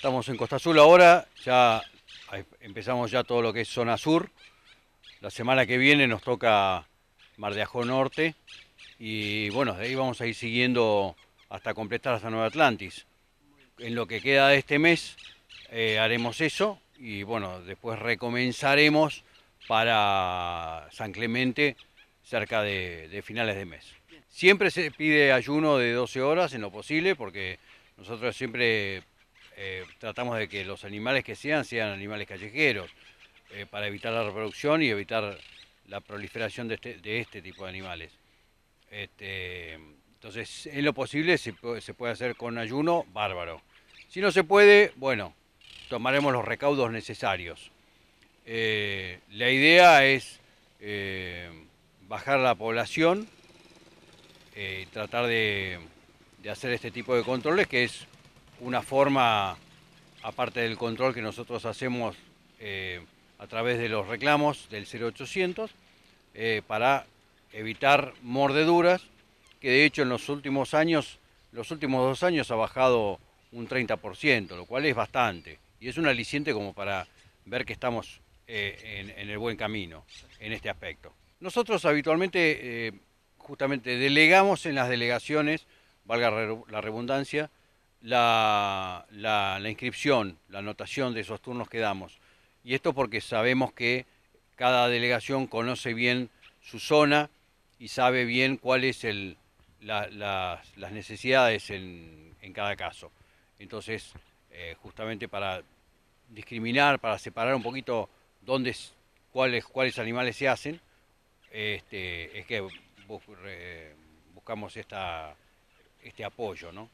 Estamos en Costa Azul ahora, ya empezamos ya todo lo que es zona sur. La semana que viene nos toca Mar de Ajo Norte y bueno, de ahí vamos a ir siguiendo hasta completar hasta Nueva Atlantis. En lo que queda de este mes eh, haremos eso y bueno, después recomenzaremos para San Clemente cerca de, de finales de mes. Siempre se pide ayuno de 12 horas en lo posible porque nosotros siempre eh, tratamos de que los animales que sean sean animales callejeros, eh, para evitar la reproducción y evitar la proliferación de este, este tipo de animales. Este, entonces, en lo posible se, puede hacer con ayuno, bárbaro. Si no se puede, bueno, tomaremos los recaudos necesarios. Eh, la idea es bajar la población, y tratar de, hacer este tipo de controles, que es una forma, aparte del control que nosotros hacemos eh, a través de los reclamos del 0800, eh, para evitar mordeduras, que de hecho en los últimos años, los últimos dos años ha bajado un 30%, lo cual es bastante. Y es un aliciente como para ver que estamos eh, en, el buen camino en este aspecto. Nosotros habitualmente, justamente, delegamos en las delegaciones, valga la redundancia, la, la, inscripción, la anotación de esos turnos que damos. Y esto porque sabemos que cada delegación conoce bien su zona y sabe bien cuáles son las necesidades en, cada caso. Entonces, eh, justamente para discriminar, para separar un poquito dónde, cuáles, cuáles animales se hacen, este, es que buscamos esta, este apoyo, ¿no?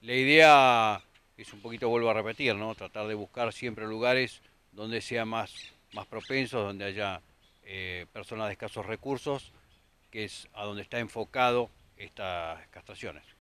La idea es un poquito, vuelvo a repetir, Tratar de buscar siempre lugares donde sea más, más propensos, donde haya eh, personas de escasos recursos, que es a donde está enfocado estas castraciones.